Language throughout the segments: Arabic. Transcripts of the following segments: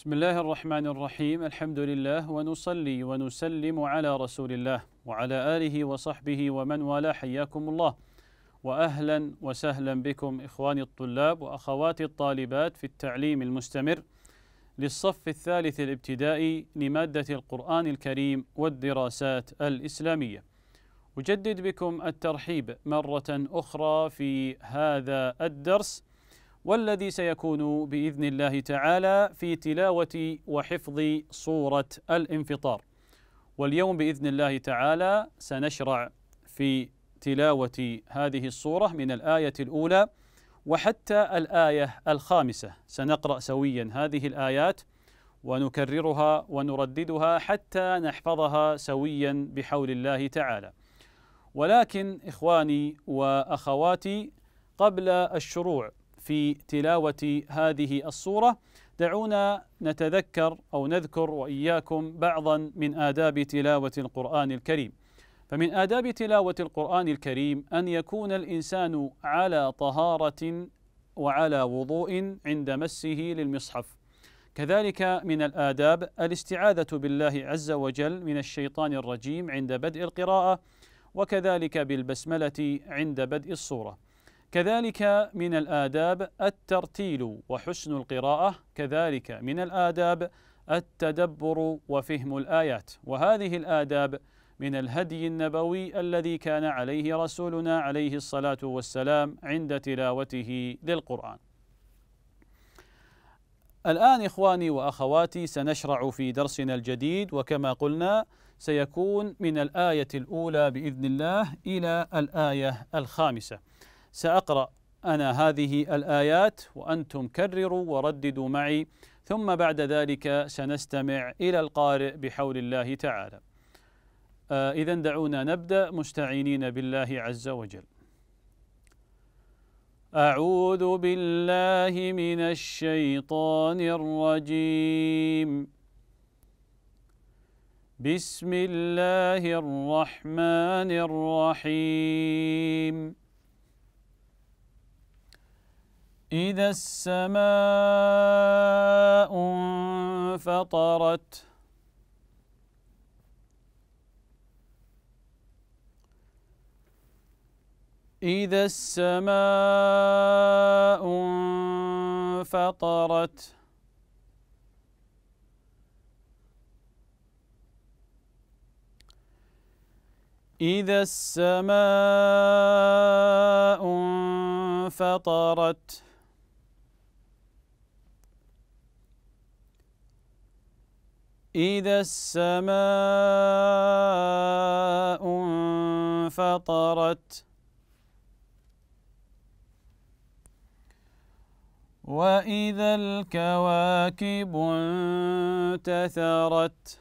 بسم الله الرحمن الرحيم الحمد لله ونصلي ونسلم على رسول الله وعلى آله وصحبه ومن والاه حياكم الله وأهلا وسهلا بكم إخواني الطلاب وأخواتي الطالبات في التعليم المستمر للصف الثالث الابتدائي لمادة القرآن الكريم والدراسات الإسلامية أجدد بكم الترحيب مرة أخرى في هذا الدرس والذي سيكون باذن الله تعالى في تلاوه وحفظ سوره الانفطار. واليوم باذن الله تعالى سنشرع في تلاوه هذه السوره من الايه الاولى وحتى الايه الخامسه سنقرا سويا هذه الايات ونكررها ونرددها حتى نحفظها سويا بحول الله تعالى. ولكن اخواني واخواتي قبل الشروع في تلاوة هذه الصورة دعونا نتذكر أو نذكر وإياكم بعضا من آداب تلاوة القرآن الكريم فمن آداب تلاوة القرآن الكريم أن يكون الإنسان على طهارة وعلى وضوء عند مسه للمصحف كذلك من الآداب الاستعاذة بالله عز وجل من الشيطان الرجيم عند بدء القراءة وكذلك بالبسملة عند بدء الصورة كذلك من الآداب الترتيل وحسن القراءة كذلك من الآداب التدبر وفهم الآيات وهذه الآداب من الهدي النبوي الذي كان عليه رسولنا عليه الصلاة والسلام عند تلاوته للقرآن الآن إخواني وأخواتي سنشرع في درسنا الجديد وكما قلنا سيكون من الآية الأولى بإذن الله إلى الآية الخامسة ساقرا انا هذه الايات وانتم كرروا ورددوا معي ثم بعد ذلك سنستمع الى القارئ بحول الله تعالى آه اذا دعونا نبدا مستعينين بالله عز وجل أعوذ بالله من الشيطان الرجيم بسم الله الرحمن الرحيم إذا السماء انفطرت إذا السماء انفطرت إذا السماء انفطرت إذا السماء انفطرت وإذا الكواكب انتثرت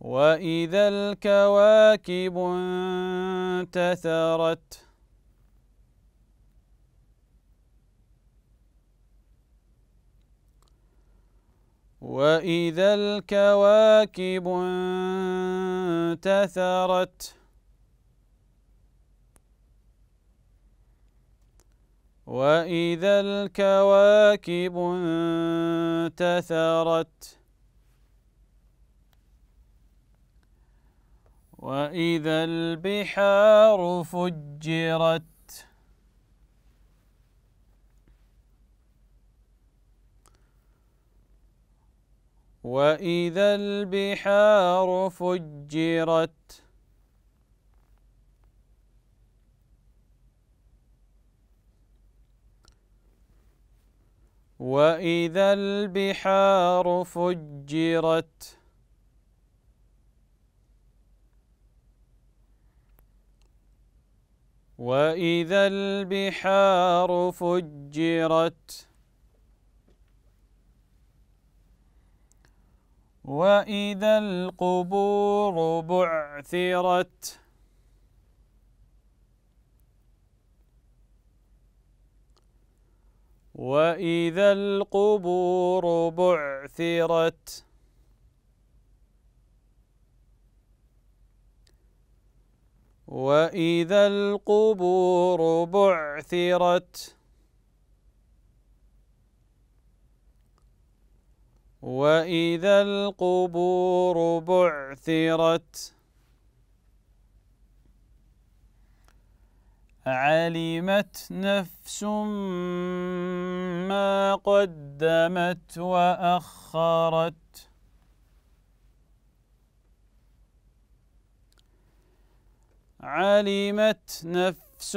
وإذا الكواكب انتثرت وإذا الكواكب انتثرت وإذا الكواكب انتثرت وإذا البحار فجرت وإذا البحار فجرت وإذا البحار فجرت وإذا البحار فجرت وإذا القبور بعثرت وإذا القبور بعثرت وإذا القبور بعثرت وإذا القبور بعثرت علمت نفس ما قدمت وأخرت علمت نفس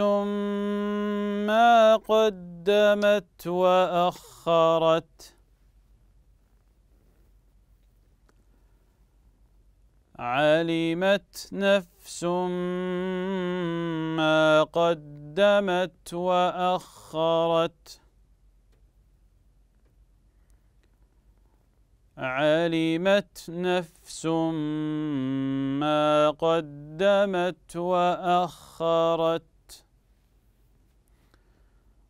ما قدمت وأخرت علمت نفس ما قدمت وأخرت علمت نفس ما قدمت وأخرت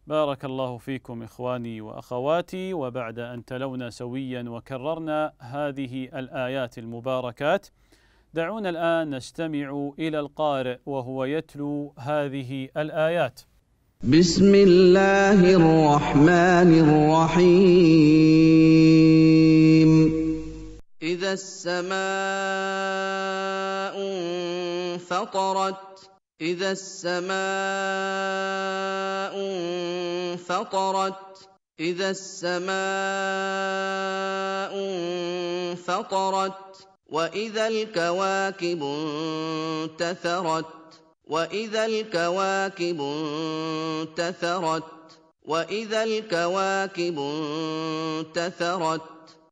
بارك الله فيكم إخواني وأخواتي وبعد أن تلونا سويا وكررنا هذه الآيات المباركات دعونا الآن نستمع إلى القارئ وهو يتلو هذه الآيات بسم الله الرحمن الرحيم إذا السماء فطرت إذا السماء فطرت إذا السماء فطرت وإذا الكواكب انتثرت وإذا الكواكب انتثرت وإذا الكواكب انتثرت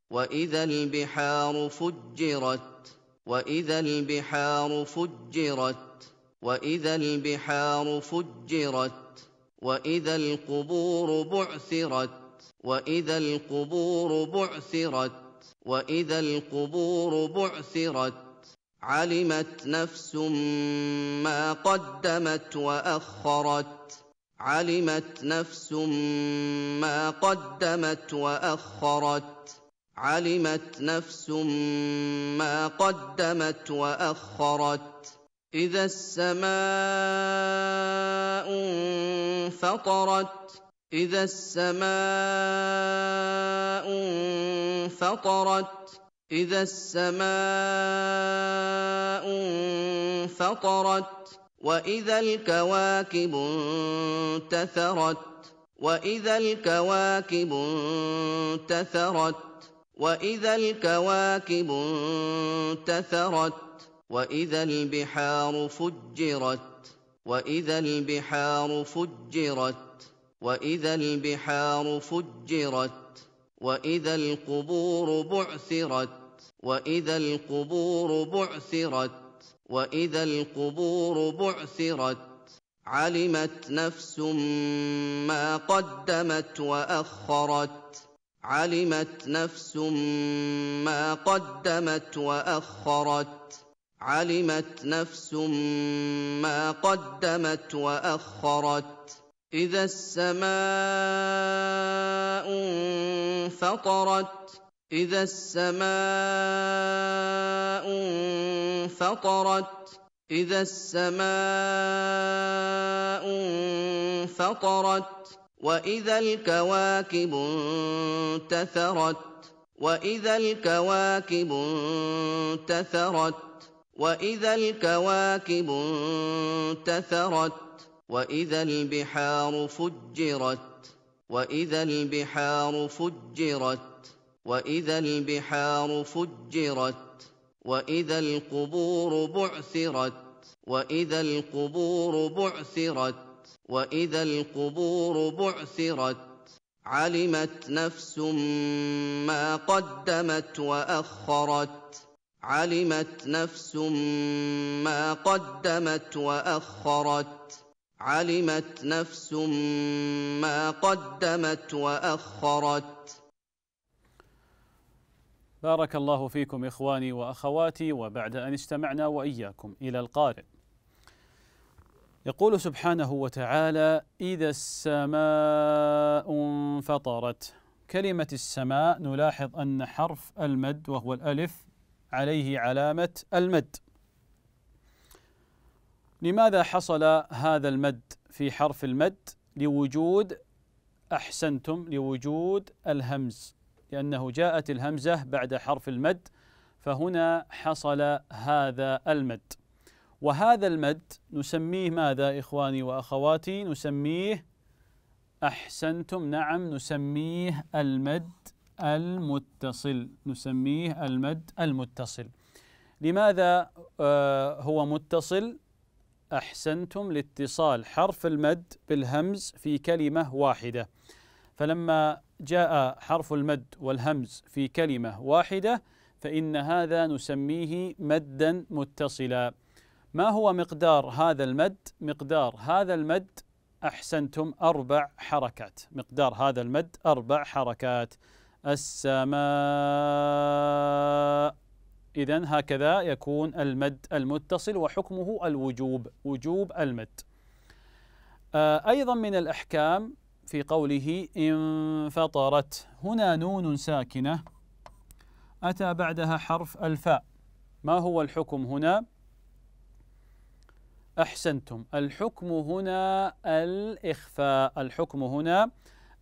وإذا البحار فجرت وإذا البحار فجرت وإذا البحار فجرت وإذا القبور بعثرت وإذا القبور بعثرت واذا القبور بعثرت علمت نفس ما قدمت واخرت علمت نفس ما قدمت واخرت علمت نفس ما قدمت واخرت اذا السماء انفطرت إذا السماء انفطرت إذا السماء انفطرت وإذا الكواكب انتثرت وإذا الكواكب انتثرت وإذا الكواكب انتثرت وإذا البحار فجرت وإذا البحار فجرت واذا البحار فجرت واذا القبور بعثرت واذا القبور بعثرت واذا القبور بعثرت علمت نفس ما قدمت واخرت علمت نفس ما قدمت واخرت علمت نفس ما قدمت واخرت إذا السماء انفطرت إذا السماء انفطرت إذا السماء انفطرت وإذا الكواكب انتثرت وإذا الكواكب انتثرت وإذا الكواكب انتثرت واذا البحار فجرت واذا البحار فجرت واذا البحار فجرت واذا القبور بعثرت واذا القبور بعثرت واذا القبور بعثرت علمت نفس ما قدمت واخرت علمت نفس ما قدمت واخرت علمت نفس ما قدمت واخرت بارك الله فيكم اخواني واخواتي وبعد ان استمعنا واياكم الى القارئ يقول سبحانه وتعالى اذا السماء انفطرت كلمه السماء نلاحظ ان حرف المد وهو الالف عليه علامه المد لماذا حصل هذا المد في حرف المد لوجود أحسنتم لوجود الهمز لأنه جاءت الهمزة بعد حرف المد فهنا حصل هذا المد وهذا المد نسميه ماذا إخواني وأخواتي نسميه أحسنتم نعم نسميه المد المتصل نسميه المد المتصل لماذا آه، هو متصل أحسنتم لاتصال حرف المد بالهمز في كلمة واحدة فلما جاء حرف المد والهمز في كلمة واحدة فإن هذا نسميه مدا متصلا ما هو مقدار هذا المد؟ مقدار هذا المد أحسنتم أربع حركات مقدار هذا المد أربع حركات السماء إذا هكذا يكون المد المتصل وحكمه الوجوب وجوب المد آه، أيضا من الأحكام في قوله انفطرت هنا نون ساكنة أتى بعدها حرف الفاء ما هو الحكم هنا؟ أحسنتم الحكم هنا الإخفاء الحكم هنا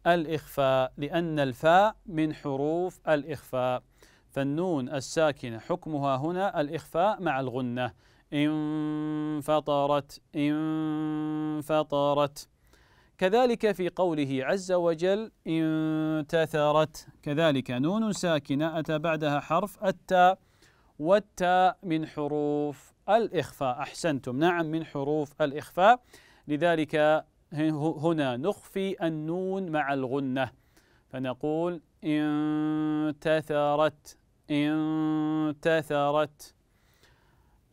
الإخفاء لأن الفاء من حروف الإخفاء فالنون الساكنة حكمها هنا الإخفاء مع الغنة انفطرت انفطرت كذلك في قوله عز وجل انتثرت كذلك نون ساكنة أتى بعدها حرف التاء والتاء من حروف الإخفاء أحسنتم نعم من حروف الإخفاء لذلك هنا نخفي النون مع الغنة فنقول انتثرت انتثرت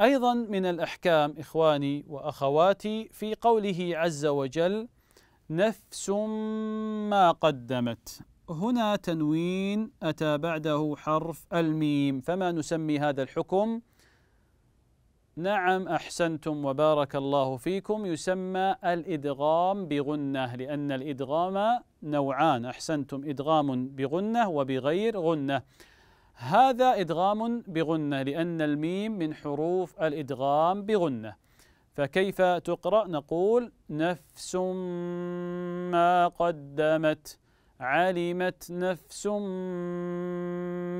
ايضا من الاحكام اخواني واخواتي في قوله عز وجل نفس ما قدمت هنا تنوين اتى بعده حرف الميم فما نسمي هذا الحكم نعم احسنتم وبارك الله فيكم يسمى الادغام بغنه لان الادغام نوعان احسنتم ادغام بغنه وبغير غنه هذا إدغام بغنة لأن الميم من حروف الإدغام بغنة فكيف تقرأ نقول نفس ما قدمت علمت نفس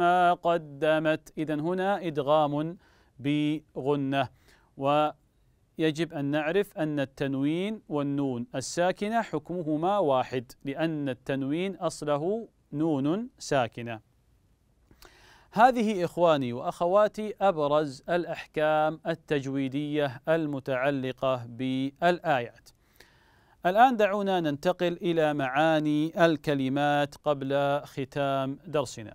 ما قدمت إذا هنا إدغام بغنة ويجب أن نعرف أن التنوين والنون الساكنة حكمهما واحد لأن التنوين أصله نون ساكنة هذه إخواني وأخواتي أبرز الأحكام التجويدية المتعلقة بالآيات الآن دعونا ننتقل إلى معاني الكلمات قبل ختام درسنا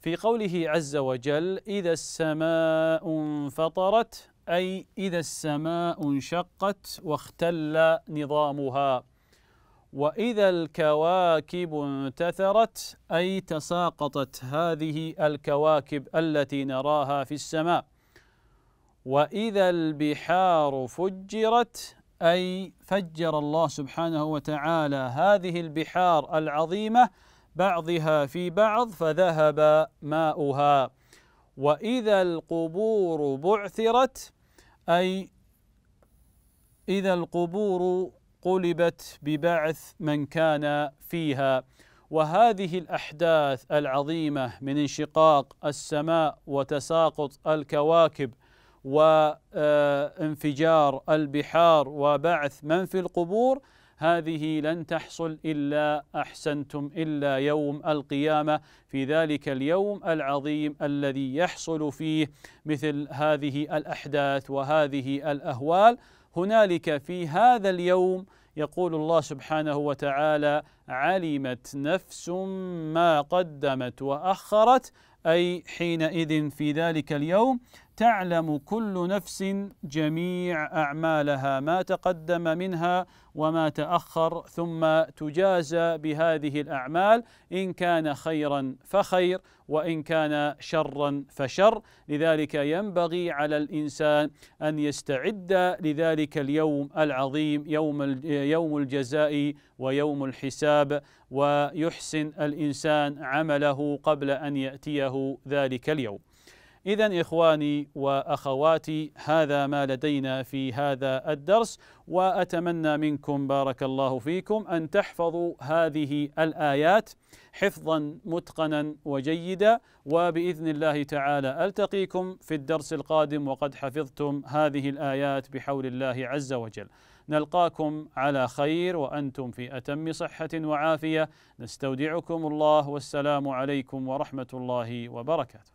في قوله عز وجل إذا السماء انفطرت أي إذا السماء انشقت واختل نظامها وإذا الكواكب انتثرت أي تساقطت هذه الكواكب التي نراها في السماء وإذا البحار فجرت أي فجر الله سبحانه وتعالى هذه البحار العظيمة بعضها في بعض فذهب ماؤها وإذا القبور بعثرت أي إذا القبور قلبت ببعث من كان فيها وهذه الاحداث العظيمه من انشقاق السماء وتساقط الكواكب وانفجار البحار وبعث من في القبور هذه لن تحصل الا احسنتم الا يوم القيامه في ذلك اليوم العظيم الذي يحصل فيه مثل هذه الاحداث وهذه الاهوال هنالك في هذا اليوم يقول الله سبحانه وتعالى علمت نفس ما قدمت واخرت اي حينئذ في ذلك اليوم تعلم كل نفس جميع اعمالها ما تقدم منها وما تاخر ثم تجازى بهذه الاعمال ان كان خيرا فخير وان كان شرا فشر لذلك ينبغي على الانسان ان يستعد لذلك اليوم العظيم يوم يوم الجزاء ويوم الحساب ويحسن الانسان عمله قبل ان ياتيه ذلك اليوم إذا إخواني وأخواتي هذا ما لدينا في هذا الدرس وأتمنى منكم بارك الله فيكم أن تحفظوا هذه الآيات حفظا متقنا وجيدا وبإذن الله تعالى ألتقيكم في الدرس القادم وقد حفظتم هذه الآيات بحول الله عز وجل نلقاكم على خير وانتم في اتم صحه وعافيه نستودعكم الله والسلام عليكم ورحمه الله وبركاته